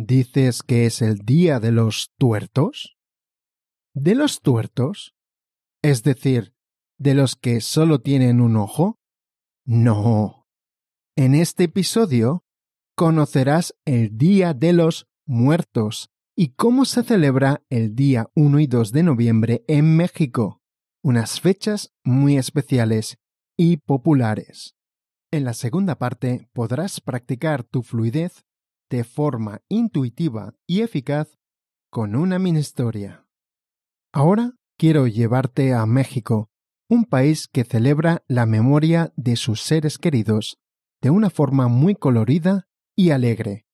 ¿Dices que es el día de los tuertos? ¿De los tuertos? Es decir, ¿de los que solo tienen un ojo? No. En este episodio conocerás el Día de los Muertos y cómo se celebra el día 1 y 2 de noviembre en México, unas fechas muy especiales y populares. En la segunda parte podrás practicar tu fluidez de forma intuitiva y eficaz con una mini historia. Ahora quiero llevarte a México, un país que celebra la memoria de sus seres queridos de una forma muy colorida y alegre.